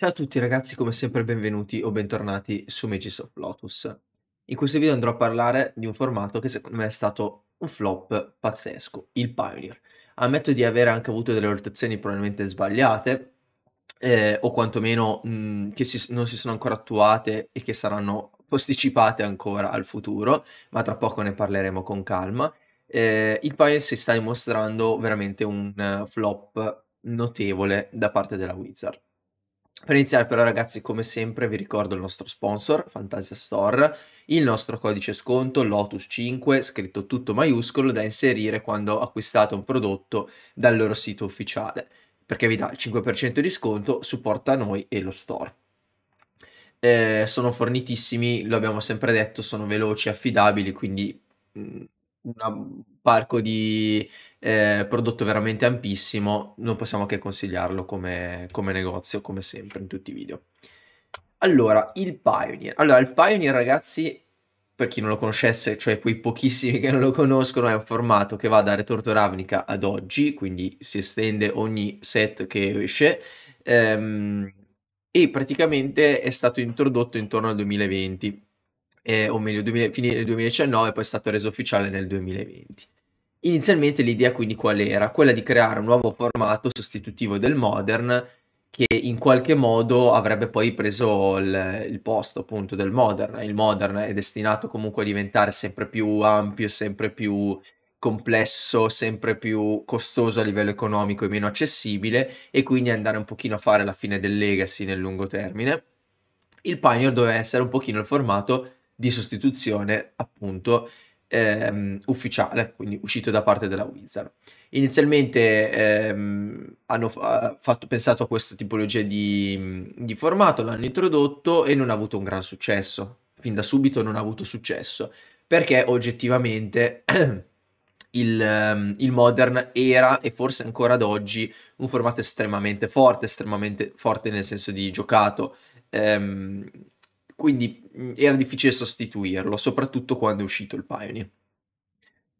Ciao a tutti ragazzi, come sempre benvenuti o bentornati su Magis of Lotus. In questo video andrò a parlare di un formato che secondo me è stato un flop pazzesco, il Pioneer. Ammetto di aver anche avuto delle valutazioni probabilmente sbagliate, eh, o quantomeno mh, mm, che si, non si sono ancora attuate e che saranno posticipate ancora al futuro, ma tra poco ne parleremo con calma. Eh, il Pioneer si sta dimostrando veramente un uh, flop notevole da parte della Wizard per iniziare però ragazzi come sempre vi ricordo il nostro sponsor Fantasia Store, il nostro codice sconto LOTUS5 scritto tutto maiuscolo da inserire quando acquistate un prodotto dal loro sito ufficiale perché vi dà il 5% di sconto, supporta noi e lo store. Eh, sono fornitissimi, lo abbiamo sempre detto, sono veloci, affidabili, quindi mh, mm, un parco di eh, prodotto veramente ampissimo, non possiamo che consigliarlo come, come negozio, come sempre in tutti i video. Allora, il Pioneer. Allora, il Pioneer, ragazzi, per chi non lo conoscesse, cioè quei pochissimi che non lo conoscono, è un formato che va da Retorto Ravnica ad oggi, quindi si estende ogni set che esce. Ehm, e praticamente è stato introdotto intorno al 2020 eh, o meglio, 2000, fine del 2019, poi è stato reso ufficiale nel 2020. Inizialmente l'idea quindi qual era? Quella di creare un nuovo formato sostitutivo del Modern che in qualche modo avrebbe poi preso il, il, posto appunto del Modern. Il Modern è destinato comunque a diventare sempre più ampio, sempre più complesso, sempre più costoso a livello economico e meno accessibile e quindi andare un pochino a fare la fine del legacy nel lungo termine. Il Pioneer doveva essere un pochino il formato di sostituzione appunto ehm, ufficiale, quindi uscito da parte della Wizard. Inizialmente ehm, hanno f- fatto, pensato a questa tipologia di, di formato, l'hanno introdotto e non ha avuto un gran successo, fin da subito non ha avuto successo, perché oggettivamente il, ehm, il, modern era e forse ancora ad oggi un formato estremamente forte, estremamente forte nel senso di giocato. Ehm, quindi era difficile sostituirlo, soprattutto quando è uscito il Pioneer.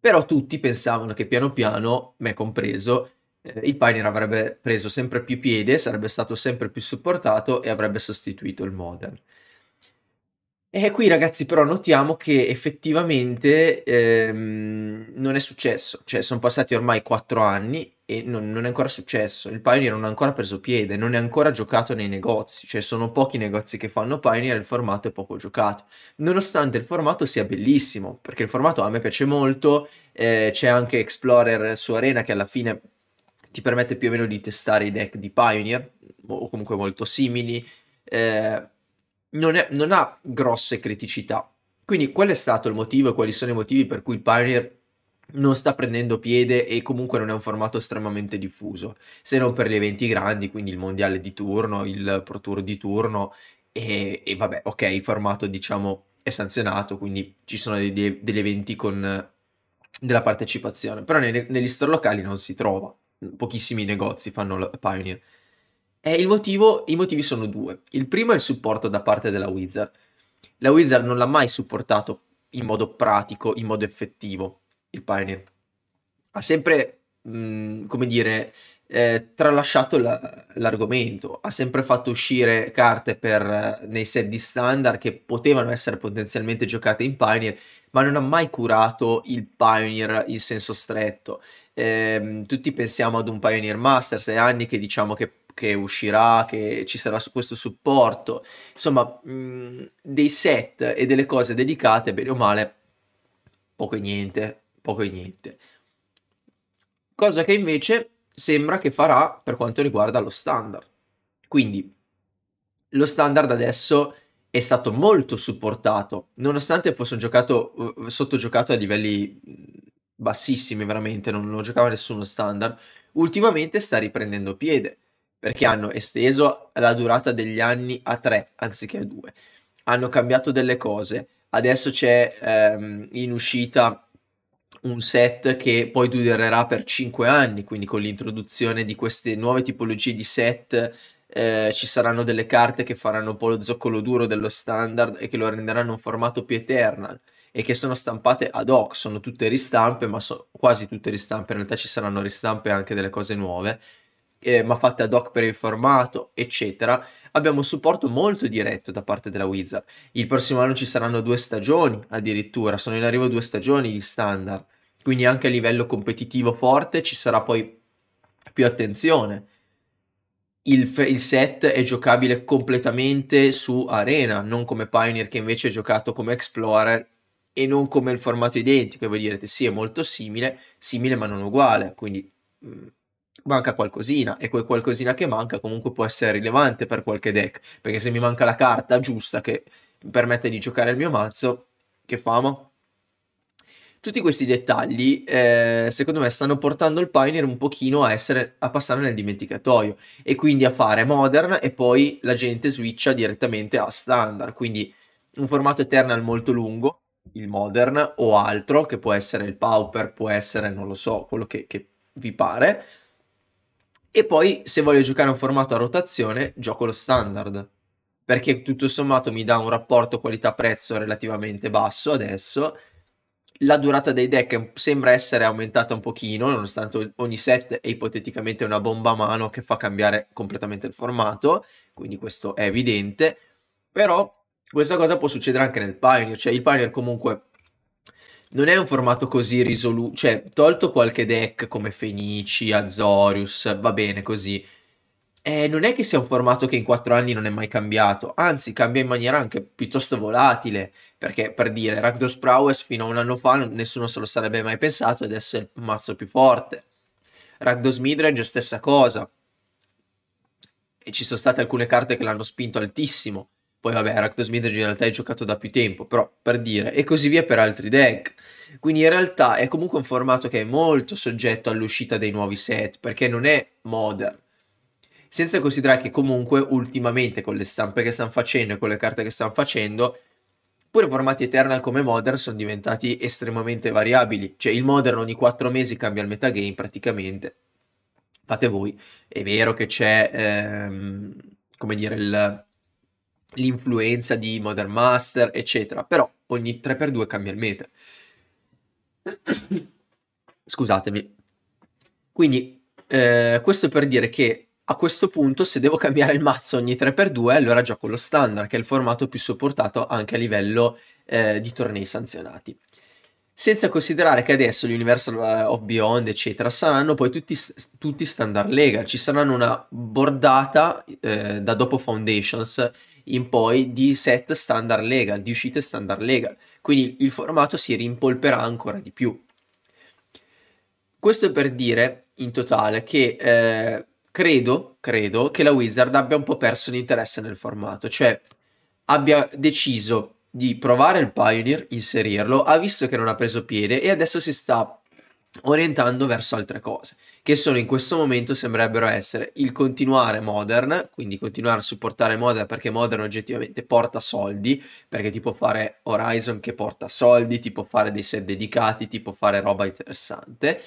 Però tutti pensavano che piano piano, me compreso, eh, il Pioneer avrebbe preso sempre più piede, sarebbe stato sempre più supportato e avrebbe sostituito il Modern. E eh, qui ragazzi però notiamo che effettivamente ehm, non è successo, cioè sono passati ormai 4 anni e non, non, è ancora successo, il Pioneer non ha ancora preso piede, non è ancora giocato nei negozi, cioè sono pochi negozi che fanno Pioneer e il formato è poco giocato, nonostante il formato sia bellissimo, perché il formato a me piace molto, eh, c'è anche Explorer su Arena che alla fine ti permette più o meno di testare i deck di Pioneer, o comunque molto simili, eh, non, è, non ha grosse criticità. Quindi qual è stato il motivo e quali sono i motivi per cui il Pioneer non sta prendendo piede e comunque non è un formato estremamente diffuso, se non per gli eventi grandi, quindi il mondiale di turno, il Pro Tour di turno e, e vabbè, ok, il formato diciamo è sanzionato, quindi ci sono dei, dei, degli eventi con della partecipazione, però nei, negli store locali non si trova, pochissimi negozi fanno Pioneer il motivo, I motivi sono due. Il primo è il supporto da parte della Wizard. La Wizard non l'ha mai supportato in modo pratico, in modo effettivo, il Pioneer. Ha sempre, mh, come dire, eh, tralasciato la, l'argomento, ha sempre fatto uscire carte per, eh, nei set di standard che potevano essere potenzialmente giocate in Pioneer, ma non ha mai curato il Pioneer in senso stretto. Eh, tutti pensiamo ad un Pioneer Masters è anni che diciamo che che uscirà, che ci sarà su questo supporto, insomma mh, mm, dei set e delle cose dedicate, bene o male, poco e niente, poco e niente. Cosa che invece sembra che farà per quanto riguarda lo standard. Quindi lo standard adesso è stato molto supportato, nonostante fosse un giocato uh, sottogiocato a livelli mm, bassissimi veramente, non lo giocava nessuno standard, ultimamente sta riprendendo piede perché hanno esteso la durata degli anni a tre anziché a due, hanno cambiato delle cose, adesso c'è ehm, in uscita un set che poi durerà per 5 anni, quindi con l'introduzione di queste nuove tipologie di set eh, ci saranno delle carte che faranno un po' lo zoccolo duro dello standard e che lo renderanno un formato più eternal e che sono stampate ad hoc, sono tutte ristampe, ma so- quasi tutte ristampe, in realtà ci saranno ristampe anche delle cose nuove eh, ma fatte ad hoc per il formato, eccetera, abbiamo un supporto molto diretto da parte della Wizard. Il prossimo anno ci saranno due stagioni, addirittura, sono in arrivo due stagioni di standard, quindi anche a livello competitivo forte ci sarà poi più attenzione. Il, f- il, set è giocabile completamente su Arena, non come Pioneer che invece è giocato come Explorer e non come il formato identico. E voi direte sì, è molto simile, simile ma non uguale, quindi mh, mm, manca qualcosina e quel qualcosina che manca comunque può essere rilevante per qualche deck, perché se mi manca la carta giusta che mi permette di giocare il mio mazzo, che famo Tutti questi dettagli, eh, secondo me, stanno portando il Pioneer un pochino a, essere, a passare nel dimenticatoio e quindi a fare Modern e poi la gente switcha direttamente a Standard, quindi un formato Eternal molto lungo, il Modern o altro, che può essere il Pauper, può essere, non lo so, quello che, che vi pare, e poi se voglio giocare un formato a rotazione, gioco lo standard. Perché tutto sommato mi dà un rapporto qualità-prezzo relativamente basso adesso. La durata dei deck sembra essere aumentata un pochino, nonostante ogni set è ipoteticamente una bomba a mano che fa cambiare completamente il formato, quindi questo è evidente. Però questa cosa può succedere anche nel Pioneer, cioè il Pioneer comunque non è un formato così risoluto, cioè tolto qualche deck come Fenici, Azorius, va bene così. Eh, non è che sia un formato che in quattro anni non è mai cambiato, anzi cambia in maniera anche piuttosto volatile, perché per dire Ragdos Prowess fino a un anno fa nessuno se lo sarebbe mai pensato ed è il mazzo più forte. Ragdos Midrange stessa cosa. E ci sono state alcune carte che l'hanno spinto altissimo. Poi vabbè, Rakdos Midrange in realtà è giocato da più tempo, però per dire, e così via per altri deck. Quindi in realtà è comunque un formato che è molto soggetto all'uscita dei nuovi set, perché non è modern. Senza considerare che comunque ultimamente con le stampe che stanno facendo e con le carte che stanno facendo, pure formati Eternal come modern sono diventati estremamente variabili. Cioè il modern ogni 4 mesi cambia il metagame praticamente. Fate voi. È vero che c'è, ehm, come dire, il l'influenza di Modern Master, eccetera. Però ogni 3x2 cambia il meta. Scusatemi. Quindi eh, questo per dire che a questo punto se devo cambiare il mazzo ogni 3x2 allora gioco lo standard che è il formato più sopportato anche a livello eh, di tornei sanzionati senza considerare che adesso l'Universal eh, of Beyond, eccetera, saranno poi tutti, tutti standard legal, ci saranno una bordata eh, da dopo Foundations in poi di set standard legal, di uscite standard legal, quindi il formato si rimpolperà ancora di più. Questo per dire in totale che eh, credo, credo che la Wizard abbia un po' perso l'interesse nel formato, cioè abbia deciso di provare il Pioneer, inserirlo, ha visto che non ha preso piede e adesso si sta orientando verso altre cose, che sono in questo momento sembrerebbero essere il continuare Modern, quindi continuare a supportare Modern perché Modern oggettivamente porta soldi, perché ti può fare Horizon che porta soldi, ti può fare dei set dedicati, ti può fare roba interessante,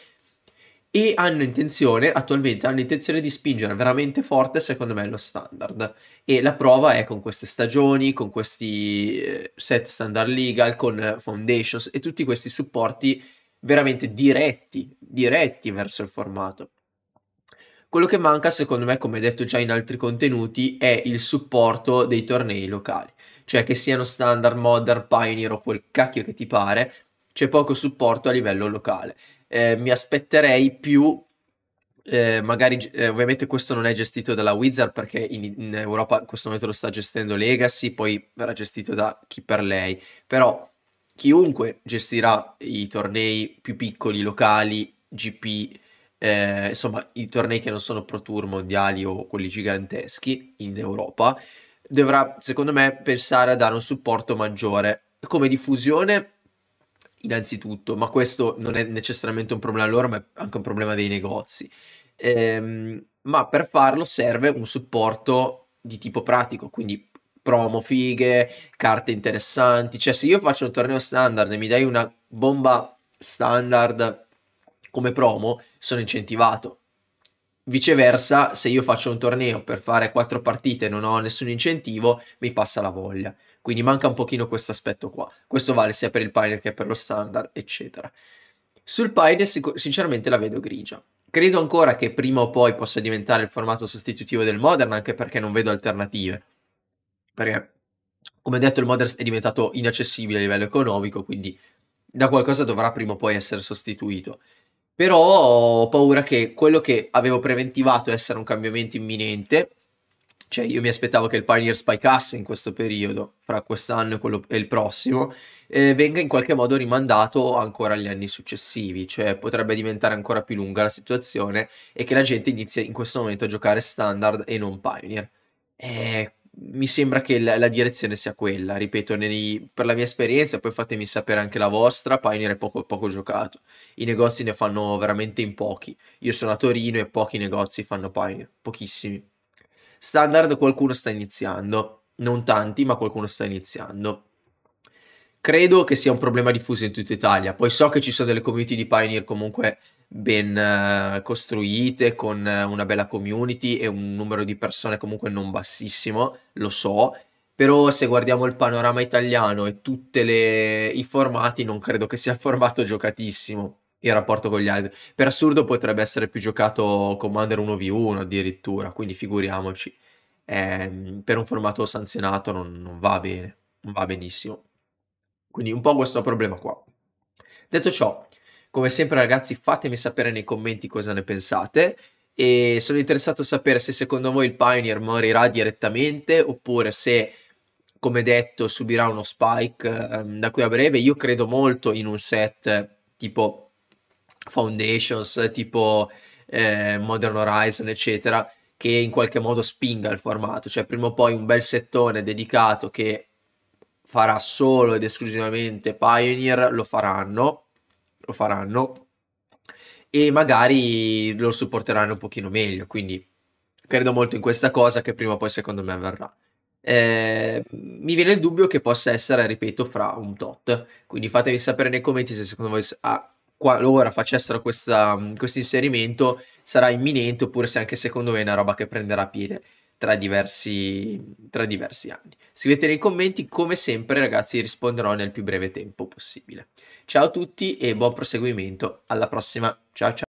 e hanno intenzione, attualmente hanno intenzione di spingere veramente forte, secondo me, lo standard. E la prova è con queste stagioni, con questi eh, set standard legal, con foundations e tutti questi supporti veramente diretti, diretti verso il formato. Quello che manca, secondo me, come detto già in altri contenuti, è il supporto dei tornei locali. Cioè che siano standard, modern, pioneer o quel cacchio che ti pare, c'è poco supporto a livello locale eh, mi aspetterei più eh, magari eh, ovviamente questo non è gestito dalla Wizard perché in, in, Europa in questo momento lo sta gestendo Legacy, poi verrà gestito da chi per lei, però chiunque gestirà i tornei più piccoli, locali, GP, eh, insomma i tornei che non sono Pro Tour mondiali o quelli giganteschi in Europa, dovrà secondo me pensare a dare un supporto maggiore come diffusione innanzitutto, ma questo non è necessariamente un problema loro, ma è anche un problema dei negozi. Ehm, ma per farlo serve un supporto di tipo pratico, quindi promo fighe, carte interessanti, cioè se io faccio un torneo standard e mi dai una bomba standard come promo, sono incentivato Viceversa, se io faccio un torneo per fare quattro partite e non ho nessun incentivo, mi passa la voglia. Quindi manca un pochino questo aspetto qua. Questo vale sia per il Pioneer che per lo Standard, eccetera. Sul Pioneer sinceramente la vedo grigia. Credo ancora che prima o poi possa diventare il formato sostitutivo del Modern, anche perché non vedo alternative. Perché, come ho detto, il Modern è diventato inaccessibile a livello economico, quindi da qualcosa dovrà prima o poi essere sostituito. Però ho paura che quello che avevo preventivato essere un cambiamento imminente, cioè io mi aspettavo che il Pioneer spikeasse in questo periodo, fra quest'anno e, e, il prossimo, eh, venga in qualche modo rimandato ancora agli anni successivi, cioè potrebbe diventare ancora più lunga la situazione e che la gente inizia in questo momento a giocare standard e non Pioneer. Ecco mi sembra che la, la, direzione sia quella, ripeto, nei, per la mia esperienza, poi fatemi sapere anche la vostra, Pioneer è poco, poco giocato, i negozi ne fanno veramente in pochi, io sono a Torino e pochi negozi fanno Pioneer, pochissimi. Standard qualcuno sta iniziando, non tanti, ma qualcuno sta iniziando. Credo che sia un problema diffuso in tutta Italia, poi so che ci sono delle community di Pioneer comunque ben eh, costruite, con eh, una bella community e un numero di persone comunque non bassissimo, lo so, però se guardiamo il panorama italiano e tutti i formati non credo che sia il formato giocatissimo il rapporto con gli altri. Per assurdo potrebbe essere più giocato Commander 1v1 addirittura, quindi figuriamoci. Eh, per un formato sanzionato non, non va bene, non va benissimo. Quindi un po' questo problema qua. Detto ciò, come sempre ragazzi fatemi sapere nei commenti cosa ne pensate e sono interessato a sapere se secondo voi il Pioneer morirà direttamente oppure se come detto subirà uno spike um, da qui a breve. Io credo molto in un set tipo Foundations, tipo eh, Modern Horizon eccetera che in qualche modo spinga il formato, cioè prima o poi un bel settone dedicato che farà solo ed esclusivamente Pioneer lo faranno lo faranno e magari lo supporteranno un pochino meglio, quindi credo molto in questa cosa che prima o poi secondo me avverrà. Eh, mi viene il dubbio che possa essere, ripeto, fra un tot. Quindi fatemi sapere nei commenti se secondo voi a qualora facessero questo inserimento sarà imminente oppure se anche secondo me è una roba che prenderà piede tra diversi, tra diversi anni. Scrivete nei commenti, come sempre ragazzi risponderò nel più breve tempo possibile. Ciao a tutti e buon proseguimento. Alla prossima. Ciao ciao.